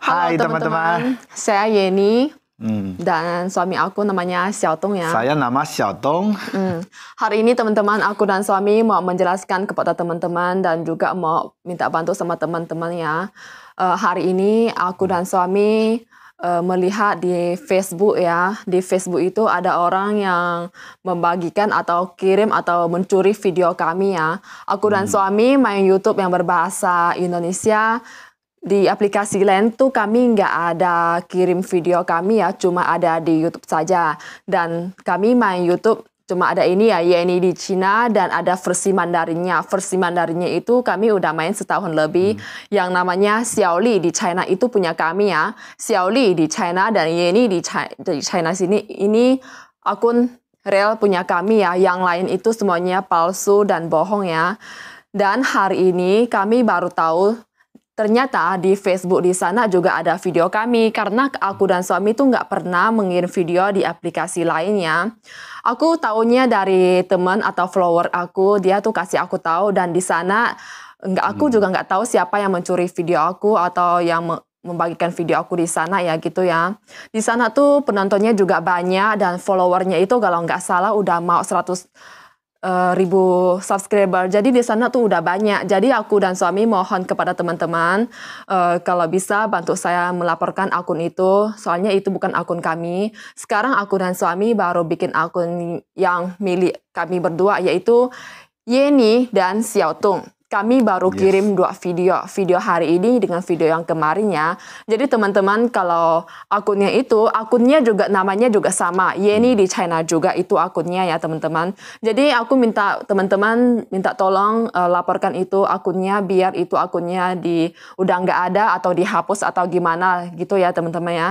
Hai teman-teman, saya Yeni. Hmm. Dan suami aku namanya Xiaotong ya. Saya nama Xiaotong. Hmm. Hari ini teman-teman aku dan suami mau menjelaskan kepada teman-teman dan juga mau minta bantu sama teman-teman ya. Uh, hari ini aku dan suami uh, melihat di Facebook ya. Di Facebook itu ada orang yang membagikan atau kirim atau mencuri video kami ya. Aku dan hmm. suami main YouTube yang berbahasa Indonesia di aplikasi lain tuh kami nggak ada kirim video kami ya, cuma ada di YouTube saja. Dan kami main YouTube cuma ada ini ya, Yeni di Cina dan ada versi Mandarinnya. Versi Mandarinnya itu kami udah main setahun lebih. Hmm. Yang namanya Xiaoli di China itu punya kami ya. Xiaoli di China dan Yeni di China, di China sini ini akun real punya kami ya. Yang lain itu semuanya palsu dan bohong ya. Dan hari ini kami baru tahu Ternyata di Facebook di sana juga ada video kami karena aku dan suami itu nggak pernah mengirim video di aplikasi lainnya. Aku tahunya dari teman atau follower aku, dia tuh kasih aku tahu dan di sana nggak aku hmm. juga nggak tahu siapa yang mencuri video aku atau yang membagikan video aku di sana ya gitu ya. Di sana tuh penontonnya juga banyak dan followernya itu kalau nggak salah udah mau 100 Eh, ribu subscriber. Jadi di sana tuh udah banyak. Jadi aku dan suami mohon kepada teman-teman uh, kalau bisa bantu saya melaporkan akun itu. Soalnya itu bukan akun kami. Sekarang aku dan suami baru bikin akun yang milik kami berdua yaitu Yeni dan Xiao Tung kami baru kirim dua video, video hari ini dengan video yang kemarinnya. Jadi teman-teman kalau akunnya itu, akunnya juga namanya juga sama, Yeni hmm. di China juga itu akunnya ya teman-teman. Jadi aku minta teman-teman minta tolong uh, laporkan itu akunnya biar itu akunnya di udah nggak ada atau dihapus atau gimana gitu ya teman-teman ya.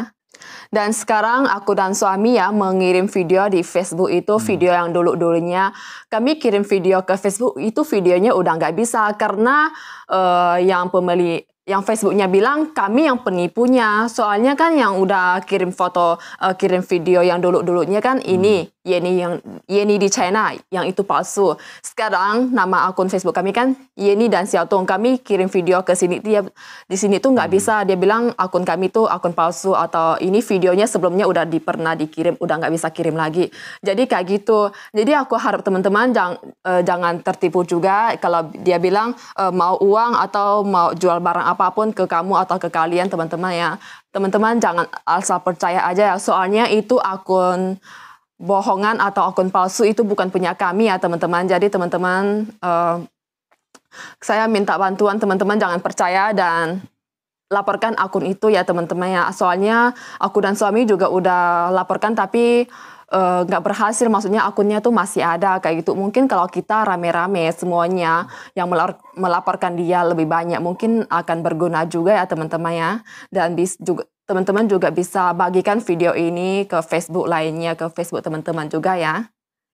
Dan sekarang aku dan suami ya mengirim video di Facebook itu hmm. video yang dulu dulunya kami kirim video ke Facebook itu videonya udah nggak bisa karena uh, yang pembeli yang Facebooknya bilang kami yang penipunya soalnya kan yang udah kirim foto uh, kirim video yang dulu dulunya kan hmm. ini Yeni yang Yeni di China yang itu palsu sekarang nama akun Facebook kami kan Yeni dan Xiao Tong kami kirim video ke sini dia di sini tuh nggak hmm. bisa dia bilang akun kami tuh akun palsu atau ini videonya sebelumnya udah di, pernah dikirim udah nggak bisa kirim lagi jadi kayak gitu jadi aku harap teman-teman jangan uh, eh, jangan tertipu juga kalau dia bilang uh, mau uang atau mau jual barang apa apapun ke kamu atau ke kalian teman-teman ya. Teman-teman jangan asal percaya aja ya. Soalnya itu akun bohongan atau akun palsu itu bukan punya kami ya teman-teman. Jadi teman-teman uh, saya minta bantuan teman-teman jangan percaya dan laporkan akun itu ya teman-teman ya. Soalnya aku dan suami juga udah laporkan tapi Eh, nggak uh, berhasil maksudnya akunnya tuh masih ada kayak gitu mungkin kalau kita rame-rame semuanya yang melar- melaporkan dia lebih banyak mungkin akan berguna juga ya teman-teman ya dan bis juga teman-teman juga bisa bagikan video ini ke Facebook lainnya ke Facebook teman-teman juga ya